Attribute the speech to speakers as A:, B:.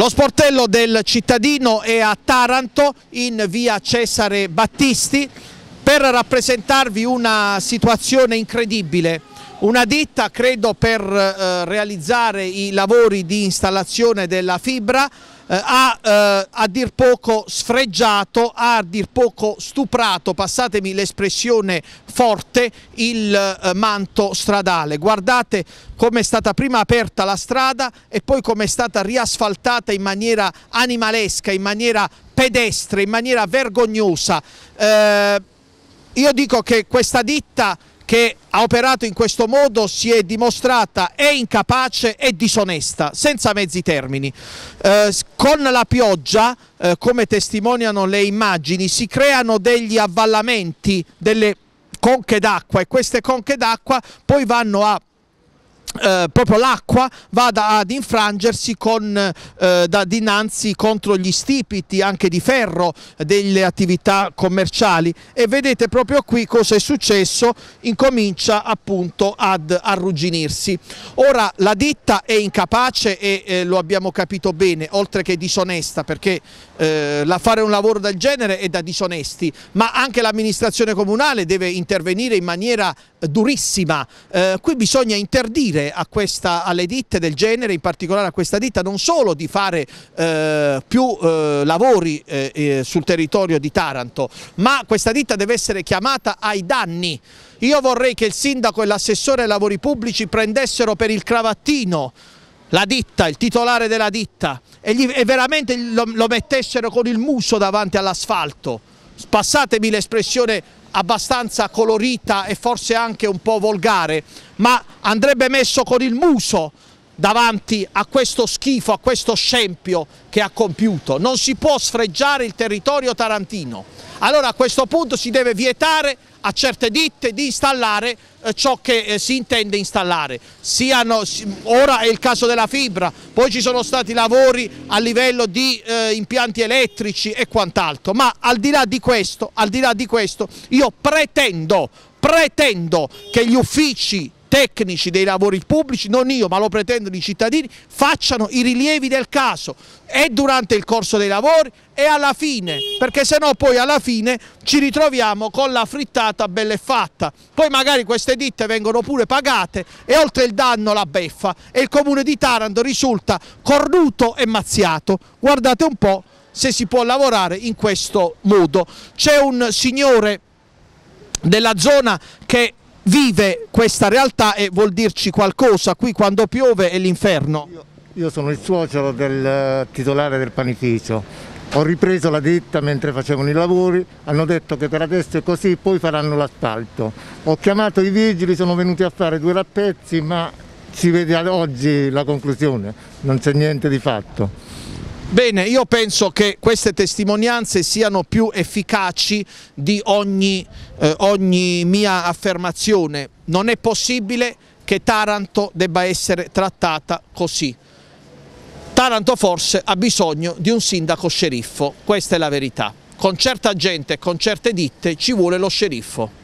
A: Lo sportello del cittadino è a Taranto in via Cesare Battisti per rappresentarvi una situazione incredibile. Una ditta credo per eh, realizzare i lavori di installazione della fibra eh, ha eh, a dir poco sfregiato, ha a dir poco stuprato, passatemi l'espressione forte, il eh, manto stradale. Guardate come è stata prima aperta la strada e poi come è stata riasfaltata in maniera animalesca, in maniera pedestre, in maniera vergognosa. Eh, io dico che questa ditta che ha operato in questo modo si è dimostrata e incapace e disonesta, senza mezzi termini. Eh, con la pioggia, eh, come testimoniano le immagini, si creano degli avvallamenti, delle conche d'acqua e queste conche d'acqua poi vanno a eh, proprio l'acqua vada ad infrangersi con, eh, da dinanzi contro gli stipiti anche di ferro delle attività commerciali e vedete proprio qui cosa è successo incomincia appunto ad arrugginirsi ora la ditta è incapace e eh, lo abbiamo capito bene oltre che disonesta perché eh, fare un lavoro del genere è da disonesti ma anche l'amministrazione comunale deve intervenire in maniera eh, durissima eh, qui bisogna interdire a questa, alle ditte del genere, in particolare a questa ditta, non solo di fare eh, più eh, lavori eh, eh, sul territorio di Taranto, ma questa ditta deve essere chiamata ai danni. Io vorrei che il sindaco e l'assessore ai lavori pubblici prendessero per il cravattino la ditta, il titolare della ditta e, gli, e veramente lo, lo mettessero con il muso davanti all'asfalto. Passatemi l'espressione abbastanza colorita e forse anche un po' volgare, ma andrebbe messo con il muso davanti a questo schifo, a questo scempio che ha compiuto. Non si può sfregiare il territorio tarantino. Allora a questo punto si deve vietare a certe ditte di installare eh, ciò che eh, si intende installare. Siano, ora è il caso della fibra, poi ci sono stati lavori a livello di eh, impianti elettrici e quant'altro, ma al di, questo, al di là di questo io pretendo, pretendo che gli uffici tecnici dei lavori pubblici, non io ma lo pretendono i cittadini, facciano i rilievi del caso e durante il corso dei lavori e alla fine, perché se no poi alla fine ci ritroviamo con la frittata bella e fatta. Poi magari queste ditte vengono pure pagate e oltre il danno la beffa e il comune di Taranto risulta cornuto e mazziato. Guardate un po' se si può lavorare in questo modo. C'è un signore della zona che
B: vive questa
A: realtà e vuol dirci qualcosa, qui quando piove
B: è l'inferno. Io, io sono il suocero del eh, titolare del panificio, ho ripreso la ditta mentre facevano i lavori, hanno detto che per adesso è così, poi faranno l'asfalto. Ho chiamato i vigili, sono venuti a fare due rappezzi, ma si vede oggi la conclusione, non c'è niente di fatto.
A: Bene, io penso che queste testimonianze siano più efficaci di ogni, eh, ogni mia affermazione. Non è possibile che Taranto debba essere trattata così. Taranto forse ha bisogno di un sindaco sceriffo, questa è la verità. Con certa gente, con certe ditte ci vuole lo sceriffo.